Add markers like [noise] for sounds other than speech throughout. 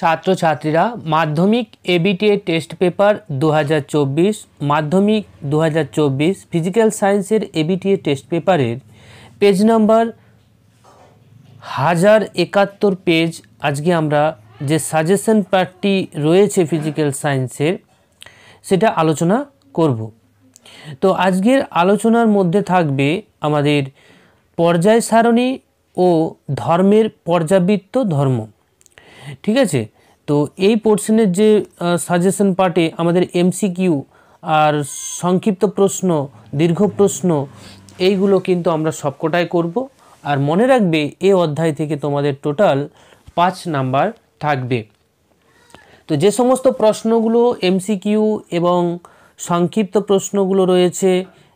ছাত্রছাত্রীরা মাধ্যমিক ABTA test paper দু মাধ্যমিক দু ফিজিক্যাল সায়েন্সের এবিটিএ টেস্ট পেপারের পেজ নাম্বার হাজার একাত্তর পেজ আজকে আমরা যে সাজেশন পার্টটি রয়েছে ফিজিক্যাল সায়েন্সের সেটা আলোচনা করব তো আজকের আলোচনার মধ্যে থাকবে আমাদের পর্যায় সারণী ও ধর্মের পর্যাবৃত্ত ধর্ম ঠিক আছে তো এই পোর্শনের যে সাজেশন পার্টে আমাদের এমসিকিউ আর সংক্ষিপ্ত প্রশ্ন দীর্ঘ প্রশ্ন এইগুলো কিন্তু আমরা সবকটাই করব আর মনে রাখবে এ অধ্যায় থেকে তোমাদের টোটাল পাঁচ নাম্বার থাকবে তো যে সমস্ত প্রশ্নগুলো এমসিকিউ এবং সংক্ষিপ্ত প্রশ্নগুলো রয়েছে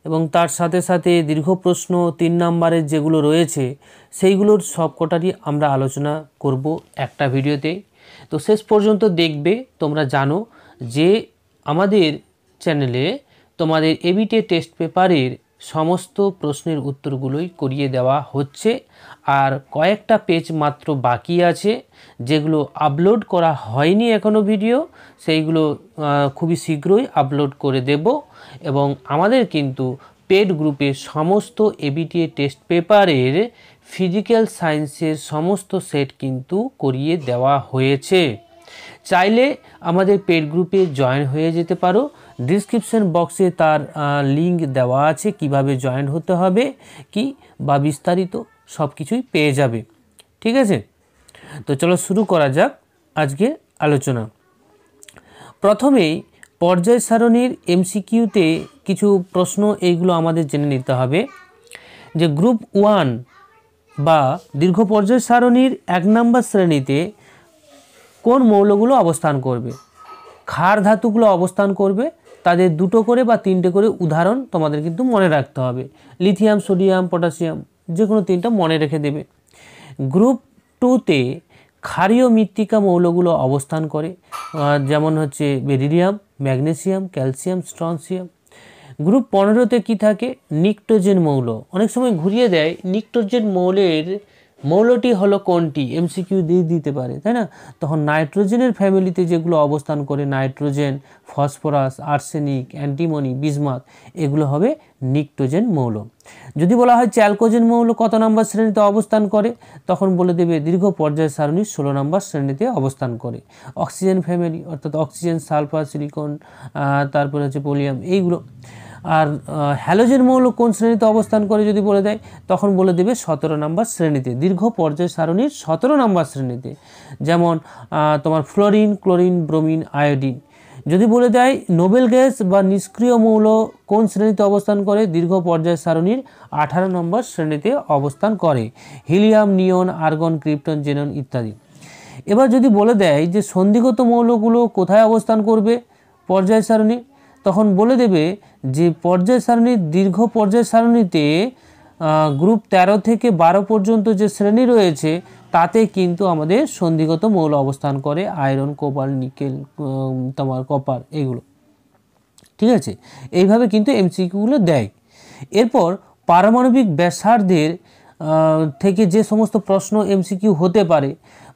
এবং তার সাথে সাথে দীর্ঘ প্রশ্ন তিন নম্বরের যেগুলো রয়েছে সেইগুলোর সবকটারই আমরা আলোচনা করব একটা ভিডিওতে তো শেষ পর্যন্ত দেখবে তোমরা জানো যে আমাদের চ্যানেলে তোমাদের এবিটে টেস্ট পেপারের সমস্ত প্রশ্নের উত্তরগুলোই করিয়ে দেওয়া হচ্ছে আর কয়েকটা পেজ মাত্র বাকি আছে যেগুলো আপলোড করা হয়নি এখনও ভিডিও সেইগুলো খুবই শীঘ্রই আপলোড করে দেব এবং আমাদের কিন্তু পেড গ্রুপে সমস্ত এবিটিএ টেস্ট পেপারের ফিজিক্যাল সায়েন্সের সমস্ত সেট কিন্তু করিয়ে দেওয়া হয়েছে চাইলে আমাদের পেড গ্রুপে জয়েন হয়ে যেতে পারো ডিসক্রিপশন বক্সে তার লিঙ্ক দেওয়া আছে কিভাবে জয়েন হতে হবে কি বা বিস্তারিত সব কিছুই পেয়ে যাবে ঠিক আছে তো চলো শুরু করা যাক আজকে আলোচনা প্রথমেই পর্যায় সারণীর এমসিকিউতে কিছু প্রশ্ন এইগুলো আমাদের জেনে নিতে হবে যে গ্রুপ ওয়ান বা দীর্ঘ পর্যায় সারণীর এক নম্বর শ্রেণীতে কোন মৌলগুলো অবস্থান করবে ক্ষার ধাতুগুলো অবস্থান করবে তাদের দুটো করে বা তিনটে করে উদাহরণ তোমাদের কিন্তু মনে রাখতে হবে লিথিয়াম সোডিয়াম পটাশিয়াম যে কোনো তিনটা মনে রেখে দেবে গ্রুপ টুতে ক্ষারীয় মৃত্তিকা মৌলগুলো অবস্থান করে যেমন হচ্ছে beryllium magnesium calcium strontium group পনেরোতে কি থাকে নিকটোজেন মৌল অনেক সময় ঘুরিয়ে দেয় নিকটোজেন মৌলের মৌলটি হলো কোনটি এমসিকিউ দিয়ে দিতে পারে তাই না তখন নাইট্রোজেনের ফ্যামিলিতে যেগুলো অবস্থান করে nitrogen phosphorus arsenic antimony bismuth এগুলো হবে নিকটোজেন মৌল যদি বলা হয় চ্যালকোজেন মৌল কত নম্বর শ্রেণীতে অবস্থান করে তখন বলে দেবে দীর্ঘ পর্যায় সারণি ষোলো নম্বর শ্রেণীতে অবস্থান করে অক্সিজেন ফ্যামিলি অর্থাৎ অক্সিজেন সালফার সিলিকন তারপরে হচ্ছে পোলিয়াম এইগুলো আর হ্যালোজেন মৌল কোন শ্রেণীতে অবস্থান করে যদি বলে দেয় তখন বলে দেবে সতেরো নম্বর শ্রেণীতে দীর্ঘ পর্যায় সারণীর সতেরো নম্বর শ্রেণীতে যেমন তোমার ফ্লোরিন ক্লোরিন ব্রোমিন আয়োডিন যদি বলে দেয় নোবেল গ্যাস বা নিষ্ক্রিয় মৌল কোন শ্রেণীতে অবস্থান করে দীর্ঘ পর্যায় সারণীর আঠারো নম্বর শ্রেণীতে অবস্থান করে helium neon argon krypton xenon ইত্যাদি এবার যদি বলে দেয় যে সন্ধিগত মৌলগুলো কোথায় অবস্থান করবে পর্যায় সারণী তখন বলে দেবে যে পর্যায় সারণীর দীর্ঘ পর্যায় সারণীতে গ্রুপ ১৩ থেকে ১২ পর্যন্ত যে শ্রেণী রয়েছে তাতে কিন্তু আমাদের সন্ধিগত মৌল অবস্থান করে আয়রন কোপার নিকেল তোমার কপার এগুলো ঠিক আছে এইভাবে কিন্তু এমসিকিউগুলো দেয় এরপর পারমাণবিক ব্যাসার্ধের থেকে যে সমস্ত প্রশ্ন এমসিকিউ হতে পারে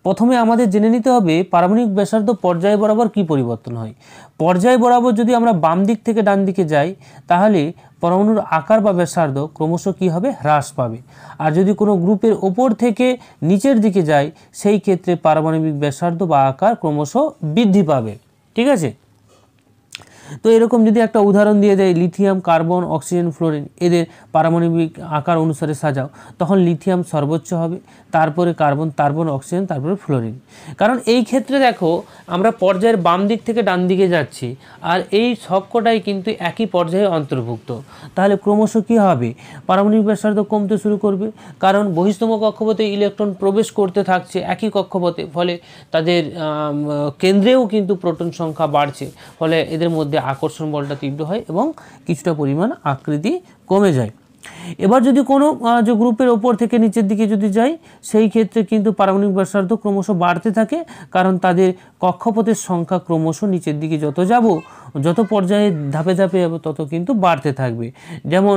প্রথমে আমাদের জেনে নিতে হবে পারমাণবিক ব্যাসার্ধ পর্যায় বরাবর কি পরিবর্তন হয় পর্যায় বরাবর যদি আমরা বাম দিক থেকে ডান দিকে যাই তাহলে পরমাণুর আকার বা ব্যাসার্ধ ক্রমশ কি হবে হ্রাস পাবে আর যদি কোনো গ্রুপের ওপর থেকে নিচের দিকে যায় সেই ক্ষেত্রে পারমাণবিক ব্যাসার্ধ বা আকার ক্রমশ বৃদ্ধি পাবে ঠিক আছে তো এরকম যদি একটা উদাহরণ দিয়ে দেয় লিথিয়াম কার্বন অক্সিজেন ফ্লোরিন এদের পারমাণবিক আকার অনুসারে সাজাও তখন লিথিয়াম সর্বোচ্চ হবে তারপরে কার্বন তারপর অক্সিজেন তারপরে ফ্লোরিন কারণ এই ক্ষেত্রে দেখো আমরা পর্যায়ের বাম দিক থেকে ডান দিকে যাচ্ছি আর এই সবকটাই কিন্তু একই পর্যায়ে অন্তর্ভুক্ত তাহলে ক্রমশ কী হবে পারমাণবিক ব্যাসার্ধ কমতে শুরু করবে কারণ বহিস্তম কক্ষপথে ইলেকট্রন প্রবেশ করতে থাকছে একই কক্ষপথে ফলে তাদের কেন্দ্রেও কিন্তু প্রোটন সংখ্যা বাড়ছে ফলে এদের মধ্যে যে আকর্ষণ বলটা তীব্র হয় এবং কিছুটা পরিমাণ আকৃতি কমে যায় এবার যদি কোনো যে গ্রুপের ওপর থেকে নিচের দিকে যদি যাই সেই ক্ষেত্রে কিন্তু পারমাণবিক ব্যাসার্ধ ক্রমশ বাড়তে থাকে কারণ তাদের কক্ষপথের সংখ্যা ক্রমশ নিচের দিকে যত যাব যত পর্যায়ে ধাপে ধাপে যাবো তত কিন্তু বাড়তে থাকবে যেমন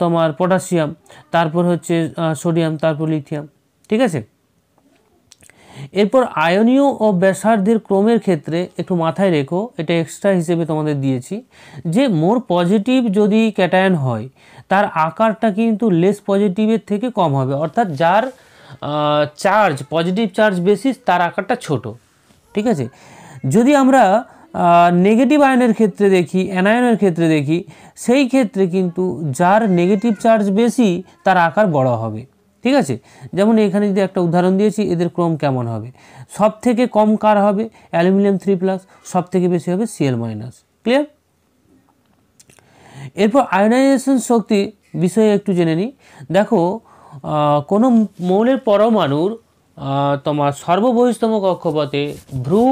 তোমার পটাশিয়াম তারপর হচ্ছে সোডিয়াম তারপর লিথিয়াম ঠিক আছে এরপর আয়নীয় ও ব্যাসার্ধের ক্রমের ক্ষেত্রে একটু মাথায় রেখো এটা এক্সট্রা হিসেবে তোমাদের দিয়েছি যে মোর পজিটিভ যদি ক্যাটায়ন হয় তার আকারটা কিন্তু লেস পজিটিভের থেকে কম হবে অর্থাৎ যার চার্জ পজিটিভ চার্জ বেশি তার আকারটা ছোট ঠিক আছে যদি আমরা নেগেটিভ আয়নের ক্ষেত্রে দেখি অ্যানায়নের ক্ষেত্রে দেখি সেই ক্ষেত্রে কিন্তু যার নেগেটিভ চার্জ বেশি তার আকার বড় হবে ঠিক আছে যেমন এখানে যদি একটা উদাহরণ দিয়েছি এদের ক্রম কেমন হবে সব থেকে কম কার হবে অ্যালুমিনিয়াম থ্রি প্লাস সব থেকে বেশি হবে সিএল মাইনাস ক্লিয়ার এরপর আয়োনাইজেশন শক্তি বিষয়ে একটু জেনে নিই দেখো কোনো মৌলের পরমাণুর তোমার সর্ববহিস্তম কক্ষপথে ভ্রু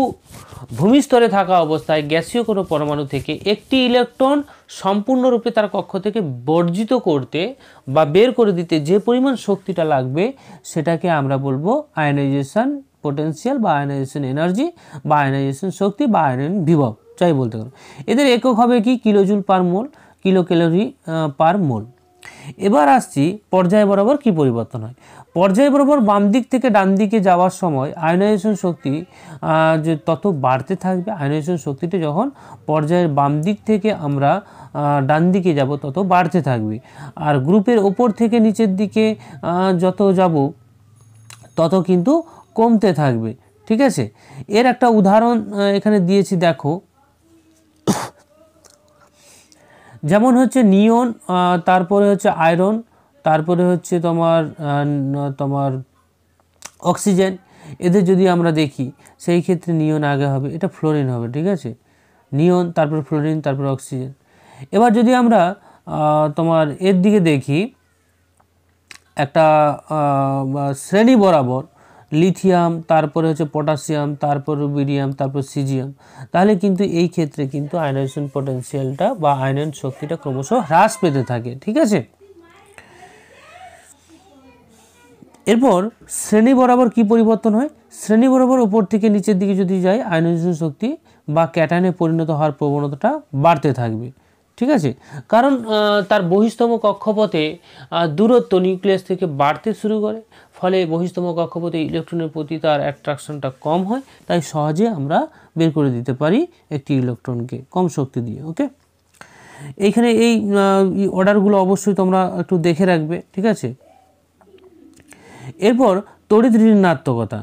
ভূমিস্তরে থাকা অবস্থায় গ্যাসীয় কোনো পরমাণু থেকে একটি ইলেকট্রন সম্পূর্ণরূপে তার কক্ষ থেকে বর্জিত করতে বা বের করে দিতে যে পরিমাণ শক্তিটা লাগবে সেটাকে আমরা বলবো আয়নাইজেশন পোটেন্সিয়াল বা আয়নাইজেশন এনার্জি বা আয়নাইজেশন শক্তি বা আয়নাইন বিভব চাই বলতে পারো এদের একক হবে কি kilojoule per mole kilo calorie per mole এবার আসছি পর্যায় বরাবর কি পরিবর্তন হয় পর্যায় বরাবর বাম দিক থেকে ডান দিকে যাওয়ার সময় আয়নাইজেশন শক্তি যে তত বাড়তে থাকবে আয়নাইজেশন শক্তিটি যখন পর্যায়ের বাম দিক থেকে আমরা ডান দিকে যাব তত বাড়তে থাকবে আর গ্রুপের ওপর থেকে নিচের দিকে যত যাব তত কিন্তু কমতে থাকবে ঠিক আছে এর একটা উদাহরণ এখানে দিয়েছি দেখো [coughs] যেমন হচ্ছে নিয়ন তারপরে হচ্ছে আয়রন তারপরে হচ্ছে তোমার তোমার অক্সিজেন এদের যদি আমরা দেখি সেই ক্ষেত্রে নিয়ন আগে হবে এটা ফ্লোরিন হবে ঠিক আছে নিয়ন তারপর ফ্লোরিন তারপর অক্সিজেন এবার যদি আমরা তোমার এর দিকে দেখি একটা শ্রেণী বরাবর লিথিয়াম তারপরে হচ্ছে পটাশিয়াম তারপর রুবিডিয়াম তারপর সিজিয়াম তাহলে কিন্তু এই ক্ষেত্রে কিন্তু আয়নাইজেশন পটেনশিয়ালটা বা আয়নায়ন শক্তিটা ক্রমশ হ্রাস পেতে থাকে ঠিক আছে এরপর শ্রেণী বরাবর কি পরিবর্তন হয় শ্রেণী বরাবর উপর থেকে নিচের দিকে যদি যায় আয়নাইজেশন শক্তি বা ক্যাটানে পরিণত হওয়ার প্রবণতাটা বাড়তে থাকবে ঠিক আছে কারণ তার বহিস্তম কক্ষপথে দূরত্ব নিউক্লিয়াস থেকে বাড়তে শুরু করে ফলে বহিস্তম কক্ষপথে ইলেকট্রনের প্রতি তার অ্যাট্রাকশনটা কম হয় তাই সহজে আমরা বের করে দিতে পারি একটি ইলেকট্রনকে কম শক্তি দিয়ে ওকে এইখানে এই অর্ডারগুলো অবশ্যই তোমরা একটু দেখে রাখবে ঠিক আছে এরপর তড়িৎ ঋণাত্মকতা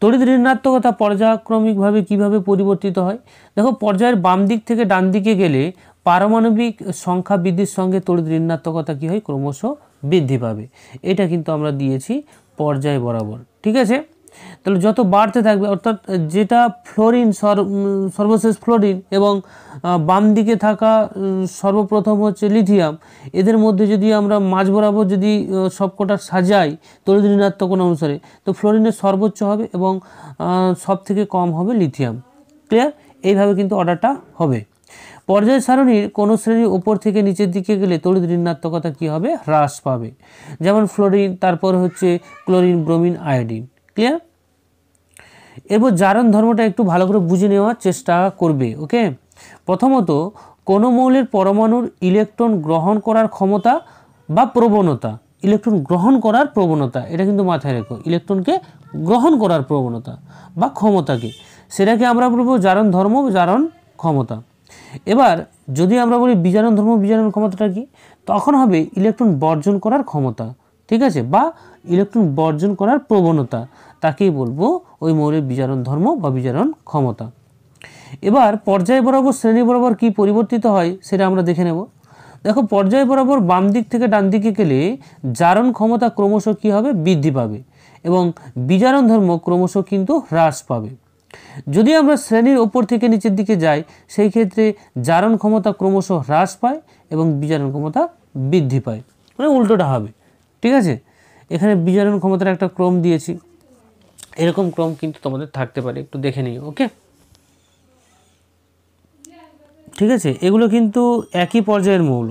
তড়িৎ ঋণাত্মকতা পর্যায়ক্রমিকভাবে কিভাবে পরিবর্তিত হয় দেখো পর্যায়ের বাম দিক থেকে ডান দিকে গেলে পারমাণবিক সংখ্যা বৃদ্ধির সঙ্গে তড়িৎ ঋণাত্মকতা কী হয় ক্রমশ বৃদ্ধি পাবে এটা কিন্তু আমরা দিয়েছি পর্যায় বরাবর ঠিক আছে তাহলে যত বাড়তে থাকবে অর্থাৎ যেটা ফ্লোরিন সর্বশেষ ফ্লোরিন এবং বাম দিকে থাকা সর্বপ্রথম হচ্ছে লিথিয়াম এদের মধ্যে যদি আমরা মাঝ বরাবর যদি সবকটা সাজাই তরিত অনুসারে তো ফ্লোরিনের সর্বোচ্চ হবে এবং সব থেকে কম হবে লিথিয়াম ক্লিয়ার এইভাবে কিন্তু অর্ডারটা হবে পর্যায় সারণীর কোনো শ্রেণীর ওপর থেকে নিচের দিকে গেলে তড়িৎ ঋণাত্মকতা কী হবে হ্রাস পাবে যেমন ফ্লোরিন তারপর হচ্ছে ক্লোরিন ব্রোমিন আয়োডিন ক্লিয়ার এরপর জারণ ধর্মটা একটু ভালো করে বুঝে নেওয়ার চেষ্টা করবে ওকে প্রথমত কোনো মৌলের পরমাণুর ইলেকট্রন গ্রহণ করার ক্ষমতা বা প্রবণতা ইলেকট্রন গ্রহণ করার প্রবণতা এটা কিন্তু মাথায় রেখো ইলেকট্রনকে গ্রহণ করার প্রবণতা বা ক্ষমতাকে সেটাকে আমরা বলবো জারণ ধর্ম জারণ ক্ষমতা এবার যদি আমরা বলি বিজারণ ধর্ম বিজারণ ক্ষমতাটা কি তখন হবে ইলেকট্রন বর্জন করার ক্ষমতা ঠিক আছে বা ইলেকট্রন বর্জন করার প্রবণতা তাকেই বলবো ওই মৌলের বিচারণ ধর্ম বা বিচারণ ক্ষমতা এবার পর্যায় বরাবর শ্রেণী বরাবর কি পরিবর্তিত হয় সেটা আমরা দেখে নেব দেখো পর্যায় বরাবর বাম দিক থেকে ডান দিকে গেলে জারণ ক্ষমতা ক্রমশ কী হবে বৃদ্ধি পাবে এবং বিজারণ ধর্ম ক্রমশ কিন্তু হ্রাস পাবে যদি আমরা শ্রেণীর ওপর থেকে নিচের দিকে যাই সেই ক্ষেত্রে জারণ ক্ষমতা ক্রমশ হ্রাস পায় এবং বিজারণ ক্ষমতা বৃদ্ধি পায় মানে উল্টোটা হবে ঠিক আছে এখানে বিজারণ ক্ষমতার একটা ক্রম দিয়েছি এরকম ক্রম কিন্তু তোমাদের থাকতে পারে একটু দেখে নিও ওকে ঠিক আছে এগুলো কিন্তু একই পর্যায়ের মৌল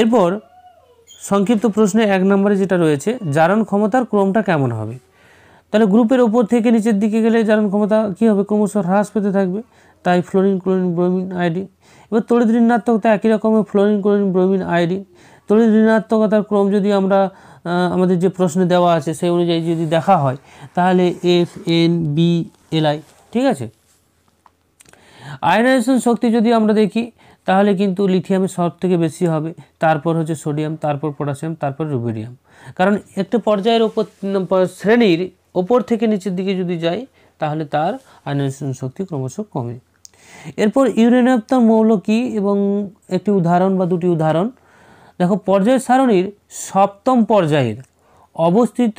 এরপর সংক্ষিপ্ত প্রশ্নে এক নম্বরে যেটা রয়েছে জারণ ক্ষমতার ক্রমটা কেমন হবে তাহলে গ্রুপের ওপর থেকে নিচের দিকে গেলে জারণ ক্ষমতা কী হবে ক্রমশ হ্রাস পেতে থাকবে তাই ফ্লোরিন ক্লোরিন ব্রোমিন আয়োডিন এবার তড়িৎ ঋণাত্মকতা একই রকমের ফ্লোরিন ক্লোরিন ব্রোমিন আয়োডিন তাহলে ঋণাত্মকতার ক্রম যদি আমরা আমাদের যে প্রশ্নে দেওয়া আছে সেই অনুযায়ী যদি দেখা হয় তাহলে এফ এন বি এলআই ঠিক আছে আয়নাইজেশন শক্তি যদি আমরা দেখি তাহলে কিন্তু লিথিয়ামের সব থেকে বেশি হবে তারপর হচ্ছে সোডিয়াম তারপর পটাশিয়াম তারপর রুবিডিয়াম কারণ একটা পর্যায়ের ওপর শ্রেণীর ওপর থেকে নিচের দিকে যদি যাই তাহলে তার আয়নাইজেশন শক্তি ক্রমশ কমে এরপর ইউরেনাপ্তার মৌল কী এবং একটি উদাহরণ বা দুটি উদাহরণ দেখো পর্যায় সারণীর সপ্তম পর্যায়ের অবস্থিত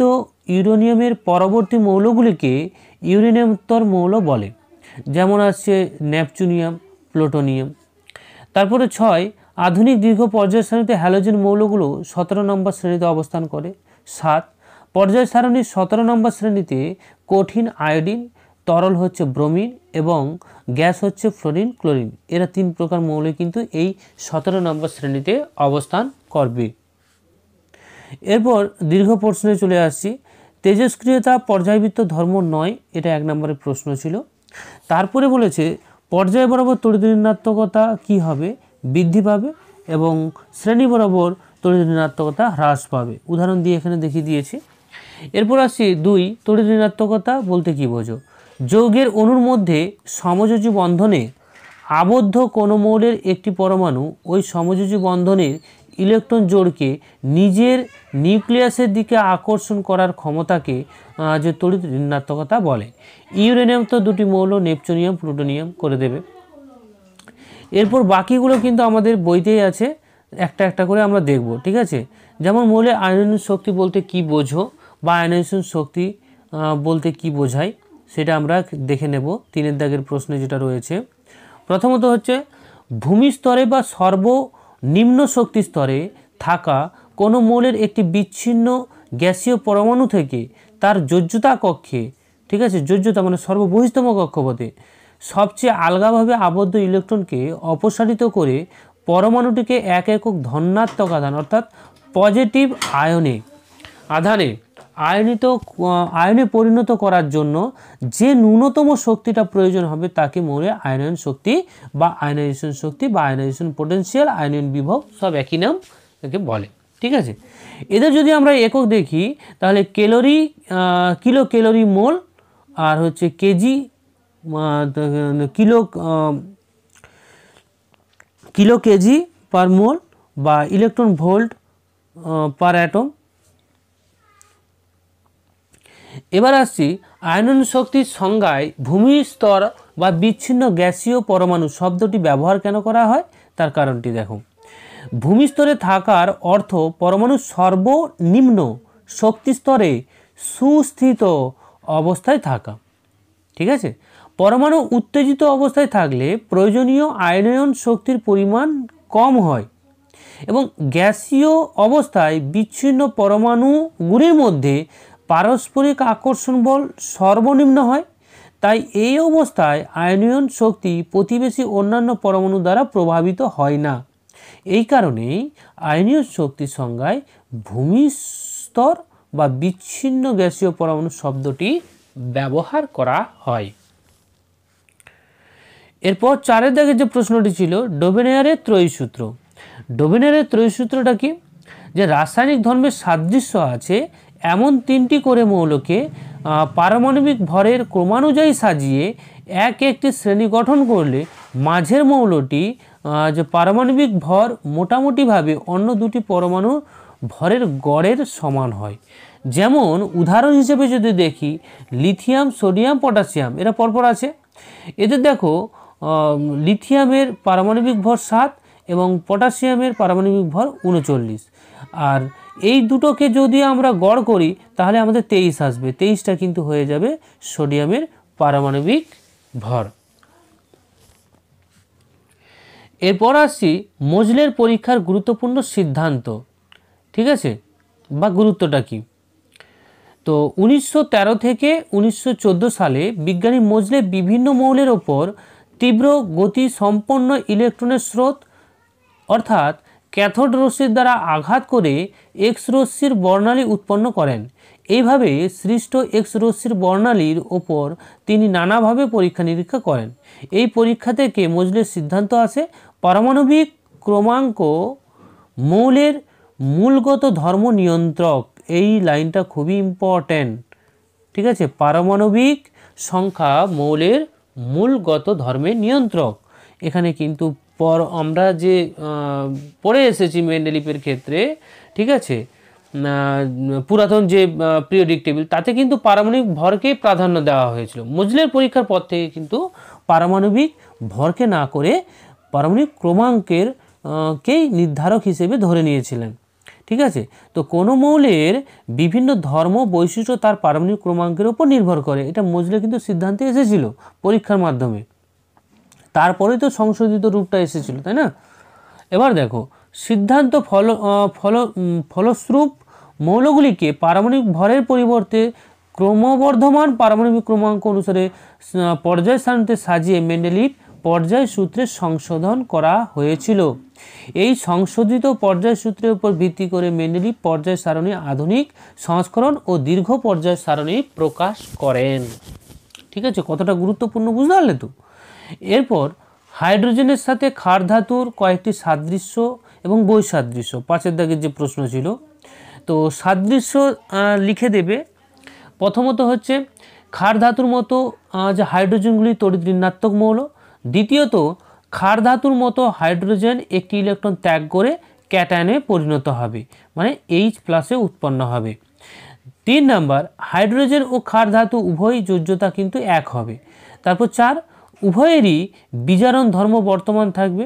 ইউরেনিয়ামের পরবর্তী মৌলগুলিকে ইউরেনিয়ামোত্তর মৌল বলে যেমন আছে ন্যাপচুনিয়াম প্লুটোনিয়াম তারপরে ছয় আধুনিক দীর্ঘ পর্যায় শ্রেণীতে হ্যালোজেন মৌলগুলো সতেরো নম্বর শ্রেণীতে অবস্থান করে সাত পর্যায় সারণীর সতেরো নম্বর শ্রেণীতে কঠিন আয়োডিন তরল হচ্ছে ব্রোমিন এবং গ্যাস হচ্ছে ফ্লোরিন ক্লোরিন এরা তিন প্রকার মৌলে কিন্তু এই সতেরো নম্বর শ্রেণীতে অবস্থান করবে এরপর দীর্ঘ প্রশ্নে চলে আসছি তেজস্ক্রিয়তা পর্যায়বৃত্ত ধর্ম নয় এটা এক নম্বরের প্রশ্ন ছিল তারপরে বলেছে পর্যায় বরাবর তরিদিনাত্মকতা কি হবে বৃদ্ধি পাবে এবং শ্রেণী বরাবর তরিদিনাত্মকতা হ্রাস পাবে উদাহরণ দিয়ে এখানে দেখিয়ে দিয়েছি এরপর আসছি দুই তরিদিনাত্মকতা বলতে কি বোঝো যৌগের অনুর মধ্যে সমযোজী বন্ধনে আবদ্ধ কোনো মৌলের একটি পরমাণু ওই সমযোজী বন্ধনের ইলেকট্রন জোড়কে নিজের নিউক্লিয়াসের দিকে আকর্ষণ করার ক্ষমতাকে যে তড়িৎ ঋণাত্মকতা বলে ইউরেনিয়াম তো দুটি মৌল নেপচুনিয়াম প্লুটোনিয়াম করে দেবে এরপর বাকিগুলো কিন্তু আমাদের বইতেই আছে একটা একটা করে আমরা দেখব ঠিক আছে যেমন মৌলের আয়ন শক্তি বলতে কি বোঝো বা আয়নাইজেশন শক্তি বলতে কি বোঝায় সেটা আমরা দেখে নেব তিনের দাগের প্রশ্ন যেটা রয়েছে প্রথমত হচ্ছে ভূমিস্তরে বা সর্বনিম্ন শক্তি স্তরে থাকা কোনো মৌলের একটি বিচ্ছিন্ন গ্যাসীয় পরমাণু থেকে তার যোজ্যতা কক্ষে ঠিক আছে যোজ্যতা মানে সর্ববহিস্তম কক্ষপথে সবচেয়ে আলগাভাবে আবদ্ধ ইলেকট্রনকে অপসারিত করে পরমাণুটিকে এক একক ধন্যাত্মক আধান অর্থাৎ পজিটিভ আয়নে আধানে আয়নিত আয়নে পরিণত করার জন্য যে ন্যূনতম শক্তিটা প্রয়োজন হবে তাকে মোড়ে আয়নায়ন শক্তি বা আয়নাইজেশন শক্তি বা আয়নাইজেশন পোটেন্সিয়াল আয়নায়ন বিভব সব একই নাম একে বলে ঠিক আছে এদের যদি আমরা একক দেখি তাহলে ক্যালোরি কিলো ক্যালোরি মোল আর হচ্ছে KG kilo kilo KG per mole বা ইলেকট্রন ভোল্ট পার অ্যাটম এবার আসছি আয়নন শক্তির সংজ্ঞায় ভূমি স্তর বা বিচ্ছিন্ন গ্যাসীয় পরমাণু শব্দটি ব্যবহার কেন করা হয় তার কারণটি দেখো ভূমিস্তরে থাকার অর্থ পরমাণু সর্বনিম্ন শক্তিস্তরে সুস্থিত অবস্থায় থাকা ঠিক আছে পরমাণু উত্তেজিত অবস্থায় থাকলে প্রয়োজনীয় আয়নায়ন শক্তির পরিমাণ কম হয় এবং গ্যাসীয় অবস্থায় বিচ্ছিন্ন পরমাণুগুলির মধ্যে পারস্পরিক আকর্ষণ বল সর্বনিম্ন হয় তাই এই অবস্থায় আয়নিয়ন শক্তি প্রতিবেশী অন্যান্য পরমাণু দ্বারা প্রভাবিত হয় না এই কারণেই আয়নীয় শক্তি সংজ্ঞায় ভূমিস্তর বা বিচ্ছিন্ন গ্যাসীয় পরমাণু শব্দটি ব্যবহার করা হয় এরপর চারের দাগে যে প্রশ্নটি ছিল ডোবেনিয়ারের সূত্র ডোবেনিয়ারের ত্রয়ীসূত্রটা কি যে রাসায়নিক ধর্মের সাদৃশ্য আছে এমন তিনটি করে মৌলকে পারমাণবিক ভরের ক্রমানুযায়ী সাজিয়ে এক একটি শ্রেণী গঠন করলে মাঝের মৌলটি যে পারমাণবিক ভর মোটামুটিভাবে অন্য দুটি পরমাণু ভরের গড়ের সমান হয় যেমন উদাহরণ হিসেবে যদি দেখি লিথিয়াম সোডিয়াম পটাশিয়াম এরা পরপর আছে এদের দেখো লিথিয়ামের পারমাণবিক ভর সাত এবং পটাশিয়ামের পারমাণবিক ভর উনচল্লিশ আর এই দুটোকে যদি আমরা গড় করি তাহলে আমাদের তেইশ আসবে তেইশটা কিন্তু হয়ে যাবে সোডিয়ামের পারমাণবিক ভর এরপর আসছি মজলের পরীক্ষার গুরুত্বপূর্ণ সিদ্ধান্ত ঠিক আছে বা গুরুত্বটা কি তো উনিশশো থেকে উনিশশো সালে বিজ্ঞানী মজলে বিভিন্ন মৌলের ওপর তীব্র গতি সম্পন্ন ইলেকট্রনের স্রোত অর্থাৎ ক্যাথোড রশ্মির দ্বারা আঘাত করে এক্স রশ্মির বর্ণালী উৎপন্ন করেন এইভাবে সৃষ্ট এক্স রশ্মির বর্ণালীর ওপর তিনি নানাভাবে পরীক্ষা নিরীক্ষা করেন এই পরীক্ষা থেকে মজলের সিদ্ধান্ত আসে পারমাণবিক ক্রমাঙ্ক মৌলের মূলগত ধর্ম নিয়ন্ত্রক এই লাইনটা খুবই ইম্পর্ট্যান্ট ঠিক আছে পারমাণবিক সংখ্যা মৌলের মূলগত ধর্মের নিয়ন্ত্রক এখানে কিন্তু পর আমরা যে পড়ে এসেছি মেন্ডেলিপের ক্ষেত্রে ঠিক আছে পুরাতন যে পিরিয়ডিক টেবিল তাতে কিন্তু পারমাণবিক ভরকে প্রাধান্য দেওয়া হয়েছিল মজলের পরীক্ষার পর থেকে কিন্তু পারমাণবিক ভরকে না করে পারমাণবিক ক্রমাঙ্কের কেই নির্ধারক হিসেবে ধরে নিয়েছিলেন ঠিক আছে তো কোনো মৌলের বিভিন্ন ধর্ম বৈশিষ্ট্য তার পারমাণবিক ক্রমাঙ্কের উপর নির্ভর করে এটা মজলে কিন্তু সিদ্ধান্তে এসেছিল পরীক্ষার মাধ্যমে তারপরে তো সংশোধিত রূপটা এসেছিল তাই না এবার দেখো সিদ্ধান্ত ফল ফল ফলস্বরূপ মৌলগুলিকে পারমাণবিক ভরের পরিবর্তে ক্রমবর্ধমান পারমাণবিক ক্রমাঙ্ক অনুসারে পর্যায় স্থানতে সাজিয়ে মেন্ডেলির পর্যায় সূত্রে সংশোধন করা হয়েছিল এই সংশোধিত পর্যায় সূত্রের উপর ভিত্তি করে মেন্ডেলি পর্যায় সারণী আধুনিক সংস্করণ ও দীর্ঘ পর্যায় সারণী প্রকাশ করেন ঠিক আছে কতটা গুরুত্বপূর্ণ বুঝতে পারলে তো এরপর হাইড্রোজেনের সাথে ক্ষার ধাতুর কয়েকটি সাদৃশ্য এবং বৈসাদৃশ্য পাঁচের দাগের যে প্রশ্ন ছিল তো সাদৃশ্য লিখে দেবে প্রথমত হচ্ছে ক্ষার ধাতুর মতো যে হাইড্রোজেনগুলি তড়িৎ ঋণাত্মক মৌল দ্বিতীয়ত ক্ষার ধাতুর মতো হাইড্রোজেন একটি ইলেকট্রন ত্যাগ করে ক্যাটায়নে পরিণত হবে মানে এইচ প্লাসে উৎপন্ন হবে তিন নাম্বার হাইড্রোজেন ও ক্ষার ধাতু উভয় যোজ্যতা কিন্তু এক হবে তারপর চার উভয়েরই বিজারণ ধর্ম বর্তমান থাকবে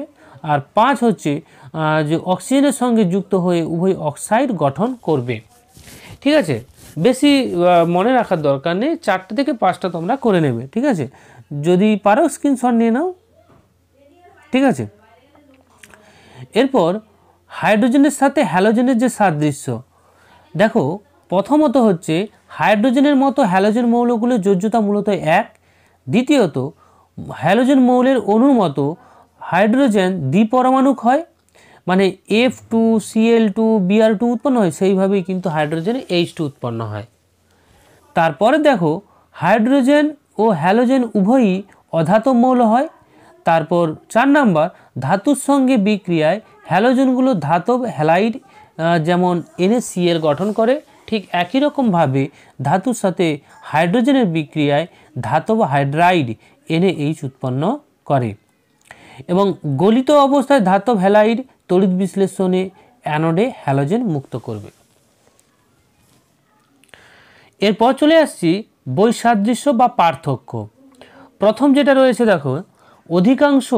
আর পাঁচ হচ্ছে যে অক্সিজেনের সঙ্গে যুক্ত হয়ে উভয় অক্সাইড গঠন করবে ঠিক আছে বেশি মনে রাখার দরকার নেই চারটে থেকে পাঁচটা তোমরা করে নেবে ঠিক আছে যদি পারো স্ক্রিনশট নিয়ে নাও ঠিক আছে এরপর হাইড্রোজেনের সাথে হ্যালোজেনের যে সাদৃশ্য দেখো প্রথমত হচ্ছে হাইড্রোজেনের মতো হ্যালোজেন মৌলগুলোর যোজ্যতা মূলত এক দ্বিতীয়ত হ্যালোজেন মৌলের অনুর মতো হাইড্রোজেন দ্বিপরমাণুক হয় মানে F two Cl two Br two উৎপন্ন হয় সেইভাবেই কিন্তু হাইড্রোজেন এইচ টু উৎপন্ন হয় তারপরে দেখো হাইড্রোজেন ও হ্যালোজেন উভয়ই অধাতব মৌল হয় তারপর চার নাম্বার ধাতুর সঙ্গে বিক্রিয়ায় হ্যালোজেনগুলো ধাতব হ্যালাইড যেমন এনএসিএল গঠন করে ঠিক একই রকমভাবে ধাতুর সাথে হাইড্রোজেনের বিক্রিয়ায় ধাতব হাইড্রাইড এনএইচ উৎপন্ন করে এবং গলিত অবস্থায় ধাতব হ্যালাইড তড়িৎ বিশ্লেষণে অ্যানোডে হ্যালোজেন মুক্ত করবে এরপর চলে আসছি বৈসাদৃশ্য বা পার্থক্য প্রথম যেটা রয়েছে দেখো অধিকাংশ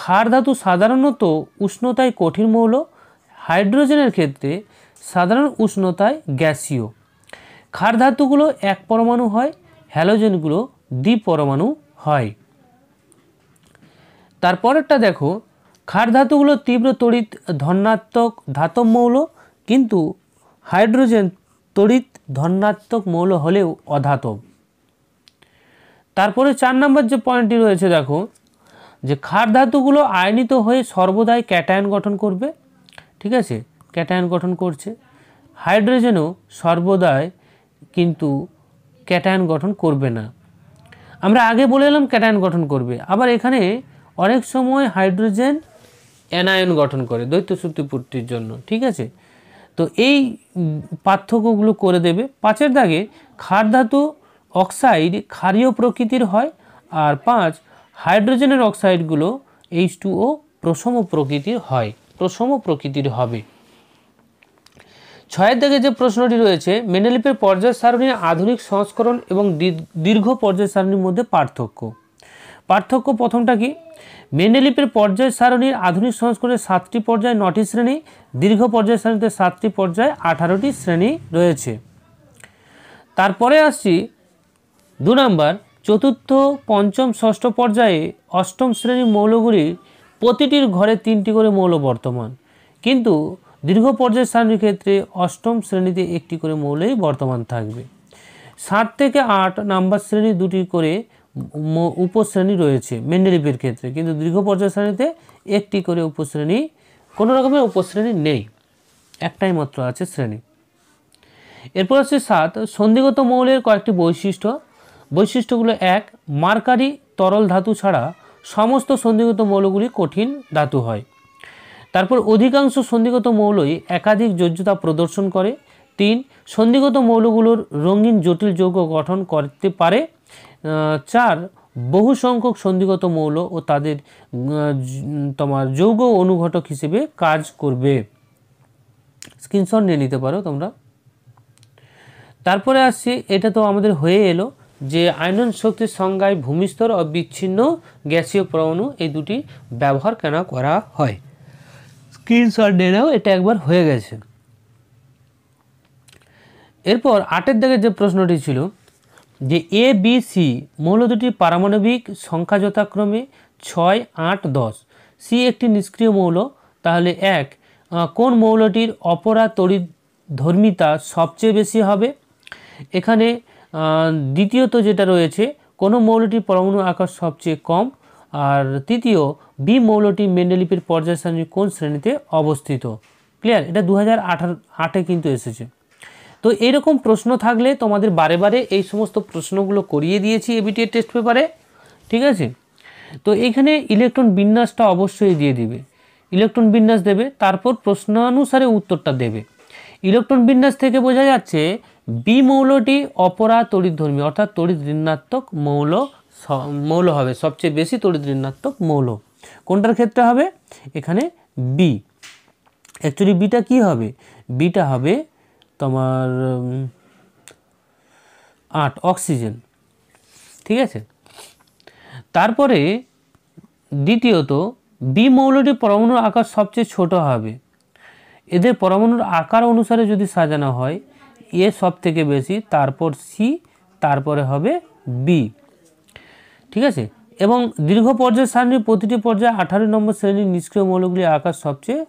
ক্ষার ধাতু সাধারণত উষ্ণতায় কঠিন মৌল হাইড্রোজেনের ক্ষেত্রে সাধারণ উষ্ণতায় গ্যাসীয় ক্ষার ধাতুগুলো এক পরমাণু হয় হ্যালোজেনগুলো দ্বিপরমাণু হয় তারপরেরটা দেখো ক্ষার ধাতুগুলো তীব্র তড়িৎ ধনাত্মক ধাতব মৌল কিন্তু হাইড্রোজেন তড়িৎ ধনাত্মক মৌল হলেও অধাতব তারপরে চার নম্বর যে পয়েন্টটি রয়েছে দেখো যে ক্ষার ধাতুগুলো আয়নিত হয়ে সর্বদাই ক্যাটায়ন গঠন করবে ঠিক আছে ক্যাটায়ন গঠন করছে হাইড্রোজেনও সর্বদাই কিন্তু ক্যাটায়ন গঠন করবে না আমরা আগে বলে এলাম ক্যাটায়ন গঠন করবে আবার এখানে অনেক সময় হাইড্রোজেন অ্যানায়ন গঠন করে দ্বৈত সূত্রপূর্তির জন্য ঠিক আছে তো এই পার্থক্যগুলো করে দেবে পাঁচের দাগে ক্ষার ধাতু অক্সাইড ক্ষারীয় প্রকৃতির হয় আর পাঁচ হাইড্রোজেনের অক্সাইডগুলো এইচ টু ও প্রসম প্রকৃতির হয় প্রসম প্রকৃতির হবে ছয়ের দিকে যে প্রশ্নটি রয়েছে মেনেলিপের পর্যায় সারণীর আধুনিক সংস্করণ এবং দীর্ঘ পর্যায় সারণীর মধ্যে পার্থক্য পার্থক্য প্রথমটা কি মেনেলিপের পর্যায় সারণীর আধুনিক সংস্করণে সাতটি পর্যায়ে নটি শ্রেণী দীর্ঘ পর্যায় সারণীতে সাতটি পর্যায়ে আঠারোটি শ্রেণী রয়েছে তারপরে আসছি দু নম্বর চতুর্থ পঞ্চম ষষ্ঠ পর্যায়ে অষ্টম শ্রেণীর মৌলগুলির প্রতিটির ঘরে তিনটি করে মৌল বর্তমান কিন্তু দীর্ঘ পর্যায়ের সারণীর ক্ষেত্রে অষ্টম শ্রেণীতে একটি করে মৌলেই বর্তমান থাকবে সাত থেকে আট নাম্বার শ্রেণী দুটি করে উপশ্রেণী রয়েছে মেন্ডেলিপের ক্ষেত্রে কিন্তু দীর্ঘ পর্যায় শ্রেণীতে একটি করে উপশ্রেণী কোনো রকমের উপশ্রেণী নেই একটাই মাত্র আছে শ্রেণী এরপর আছে সাত সন্ধিগত মৌলের কয়েকটি বৈশিষ্ট্য বৈশিষ্ট্যগুলো এক মার্কারি তরল ধাতু ছাড়া সমস্ত সন্ধিগত মৌলগুলি কঠিন ধাতু হয় তারপর অধিকাংশ সন্ধিগত মৌলই একাধিক যোজ্যতা প্রদর্শন করে তিন সন্ধিগত মৌলগুলোর রঙিন জটিল যৌগ গঠন করতে পারে চার বহু সংখ্যক সন্ধিগত মৌল ও তাদের তোমার যৌগ অনুঘটক হিসেবে কাজ করবে স্ক্রিনশট নিয়ে নিতে পারো তোমরা তারপরে আসছি এটা তো আমাদের হয়ে এলো যে আয়নন শক্তির সংজ্ঞায় ভূমিস্তর ও বিচ্ছিন্ন গ্যাসীয় পরমাণু এই দুটি ব্যবহার কেন করা হয় স্ক্রিনশট নিয়ে নাও এটা একবার হয়ে গেছে এরপর আটের দিকে যে প্রশ্নটি ছিল যে এ বি সি মৌল দুটি পারমাণবিক সংখ্যা যথাক্রমে ছয় আট দশ সি একটি নিষ্ক্রিয় মৌল তাহলে এক কোন মৌলটির অপরা ধর্মিতা সবচেয়ে বেশি হবে এখানে দ্বিতীয়ত যেটা রয়েছে কোনো মৌলটির পরমাণু আকার সবচেয়ে কম আর তৃতীয় বি মৌলটি মেন্ডেলিপির পর্যায় সারণী কোন শ্রেণীতে অবস্থিত ক্লিয়ার এটা দু হাজার আটে কিন্তু এসেছে তো এরকম প্রশ্ন থাকলে তোমাদের বারে বারে এই সমস্ত প্রশ্নগুলো করিয়ে দিয়েছি এবিটিএ টেস্ট পেপারে ঠিক আছে তো এখানে ইলেকট্রন বিন্যাসটা অবশ্যই দিয়ে দিবে ইলেকট্রন বিন্যাস দেবে তারপর প্রশ্নানুসারে উত্তরটা দেবে ইলেকট্রন বিন্যাস থেকে বোঝা যাচ্ছে বি মৌলটি অপরা তড়িৎধর্মী অর্থাৎ তড়িৎ ঋণাত্মক মৌল মৌল হবে সবচেয়ে বেশি তড়িৎ মৌল কোনটার ক্ষেত্রে হবে এখানে বি অ্যাকচুয়ালি বিটা কি হবে বিটা হবে তোমার আট অক্সিজেন ঠিক আছে তারপরে দ্বিতীয়ত বি মৌলটি পরমাণুর আকার সবচেয়ে ছোট হবে এদের পরমাণুর আকার অনুসারে যদি সাজানো হয় এ সব থেকে বেশি তারপর সি তারপরে হবে বি ঠিক আছে এবং দীর্ঘ পর্যায়ের সারণীর প্রতিটি পর্যায়ে আঠারো নম্বর শ্রেণীর নিষ্ক্রিয় মৌলগুলির আকার সবচেয়ে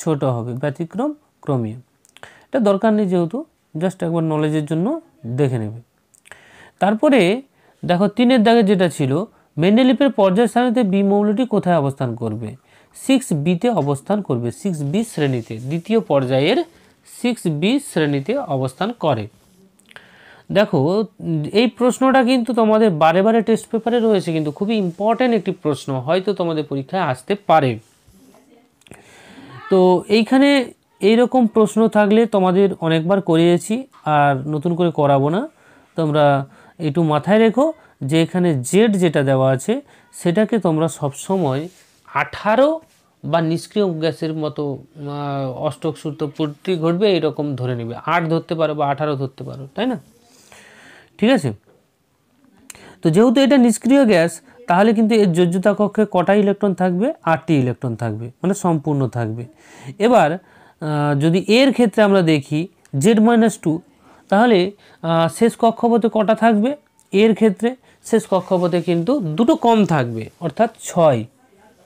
ছোট হবে ব্যতিক্রম ক্রমে এটা দরকার নেই যেহেতু জাস্ট একবার নলেজের জন্য দেখে নেবে তারপরে দেখো তিনের দাগে যেটা ছিল মেন্ডেলিপের পর্যায় সারণীতে বি মৌলটি কোথায় অবস্থান করবে সিক্স বিতে অবস্থান করবে সিক্স বি শ্রেণীতে দ্বিতীয় পর্যায়ের সিক্স বি শ্রেণীতে অবস্থান করে দেখো এই প্রশ্নটা কিন্তু তোমাদের বারে বারে টেস্ট পেপারে রয়েছে কিন্তু খুবই ইম্পর্ট্যান্ট একটি প্রশ্ন হয়তো তোমাদের পরীক্ষায় আসতে পারে তো এইখানে এইরকম প্রশ্ন থাকলে তোমাদের অনেকবার করিয়েছি আর নতুন করে করাবো না তোমরা একটু মাথায় রেখো যে এখানে জেড যেটা দেওয়া আছে সেটাকে তোমরা সবসময় আঠারো বা নিষ্ক্রিয় গ্যাসের মতো অষ্টক সূত্র পূর্তি ঘটবে এইরকম ধরে নেবে আট ধরতে পারো বা আঠারো ধরতে পারো তাই না ঠিক আছে তো যেহেতু এটা নিষ্ক্রিয় গ্যাস তাহলে কিন্তু এর যোজ্যতা কক্ষে কটা ইলেকট্রন থাকবে আটটি ইলেকট্রন থাকবে মানে সম্পূর্ণ থাকবে এবার যদি এর ক্ষেত্রে আমরা দেখি জেড মাইনাস টু তাহলে শেষ কক্ষপথে কটা থাকবে এর ক্ষেত্রে শেষ কক্ষপথে কিন্তু দুটো কম থাকবে অর্থাৎ ছয়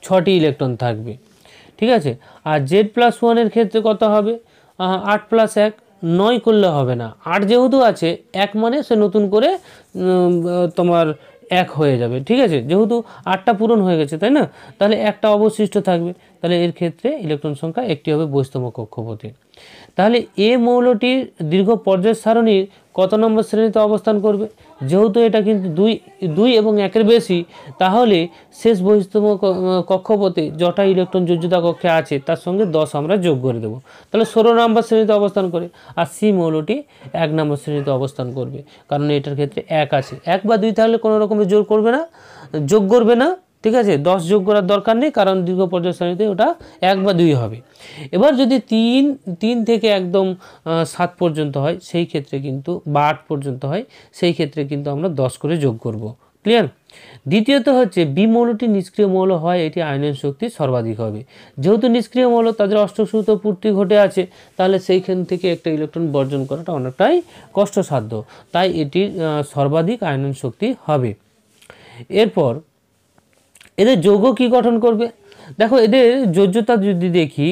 ছটি ইলেকট্রন থাকবে ঠিক আছে আর জেড প্লাস ওয়ানের ক্ষেত্রে কত হবে আট প্লাস এক নয় করলে হবে না আট যেহেতু আছে এক মানে সে নতুন করে তোমার এক হয়ে যাবে ঠিক আছে যেহেতু আটটা পূরণ হয়ে গেছে তাই না তাহলে একটা অবশিষ্ট থাকবে তাহলে এর ক্ষেত্রে ইলেকট্রন সংখ্যা একটি হবে বৈষ্ণব কক্ষপথে তাহলে এ মৌলটির দীর্ঘ পর্যায় সারণীর কত নম্বর শ্রেণীতে অবস্থান করবে যেহেতু এটা কিন্তু দুই দুই এবং একের বেশি তাহলে শেষ বহিস্তম কক্ষপথে জটা ইলেকট্রন যোজ্যতা কক্ষে আছে তার সঙ্গে দশ আমরা যোগ করে দেবো তাহলে ষোলো নম্বর শ্রেণীতে অবস্থান করে আর সি মৌলটি এক নম্বর শ্রেণীতে অবস্থান করবে কারণ এটার ক্ষেত্রে এক আছে এক বা দুই তাহলে কোনো রকমের জোর করবে না যোগ করবে না ঠিক আছে দশ যোগ করার দরকার নেই কারণ দীর্ঘ পর্যায় সারণীতে ওটা এক বা দুই হবে এবার যদি তিন তিন থেকে একদম সাত পর্যন্ত হয় সেই ক্ষেত্রে কিন্তু বা আট পর্যন্ত হয় সেই ক্ষেত্রে কিন্তু আমরা দশ করে যোগ করব ক্লিয়ার দ্বিতীয়ত হচ্ছে বি মৌলটি নিষ্ক্রিয় মৌল হয় এটি আয়নের শক্তি সর্বাধিক হবে যেহেতু নিষ্ক্রিয় মৌল তাদের অষ্টসূত পূর্তি ঘটে আছে তাহলে সেইখান থেকে একটা ইলেকট্রন বর্জন করাটা অনেকটাই কষ্টসাধ্য তাই এটি সর্বাধিক আয়নন শক্তি হবে এরপর এদের যোগ কি গঠন করবে দেখো এদের যোজ্যতা যদি দেখি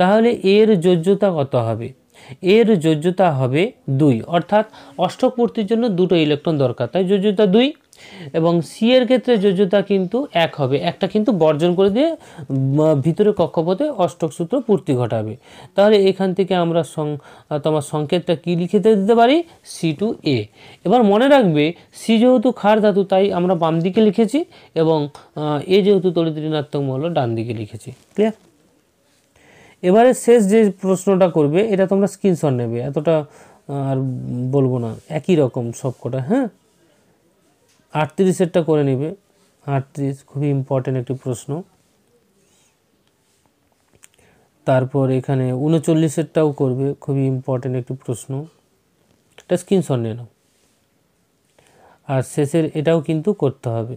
তাহলে এর যোজ্যতা কত হবে এর যোজ্যতা হবে দুই অর্থাৎ অষ্টকপূর্তির জন্য দুটো ইলেকট্রন দরকার তাই যোজ্যতা দুই এবং সি এর ক্ষেত্রে যোজ্যতা কিন্তু এক হবে একটা কিন্তু বর্জন করে দিয়ে ভিতরে কক্ষপথে অষ্টক সূত্র পূর্তি ঘটাবে তাহলে এখান থেকে আমরা তোমার সংকেতটা কী লিখে দিতে পারি সি টু এ এবার মনে রাখবে সি যেহেতু খার ধাতু তাই আমরা বাম দিকে লিখেছি এবং এ যেহেতু তড়িৎ ঋণাত্মক মৌল ডান দিকে লিখেছি ক্লিয়ার এবারে শেষ যে প্রশ্নটা করবে এটা তোমরা স্ক্রিনশট নেবে এতটা আর বলবো না একই রকম সবকটা হ্যাঁ আটত্রিশেরটা করে নেবে আটত্রিশ খুবই ইম্পর্টেন্ট একটি প্রশ্ন তারপর এখানে উনচল্লিশেরটাও করবে খুবই ইম্পর্টেন্ট একটি প্রশ্ন এটা স্ক্রিনশট নিয়ে নাও আর শেষের এটাও কিন্তু করতে হবে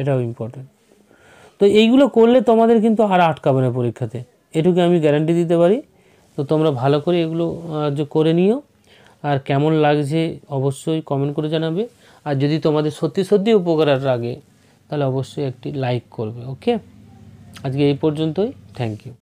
এটাও ইম্পর্টেন্ট তো এইগুলো করলে তোমাদের কিন্তু আর আটকাবে না পরীক্ষাতে এটুকু আমি গ্যারান্টি দিতে পারি তো তোমরা ভালো করে এগুলো করে নিও আর কেমন লাগছে অবশ্যই কমেন্ট করে জানাবে আর যদি তোমাদের সত্যি সত্যি উপকার লাগে তাহলে অবশ্যই একটি লাইক করবে ওকে আজকে এই পর্যন্তই থ্যাংক ইউ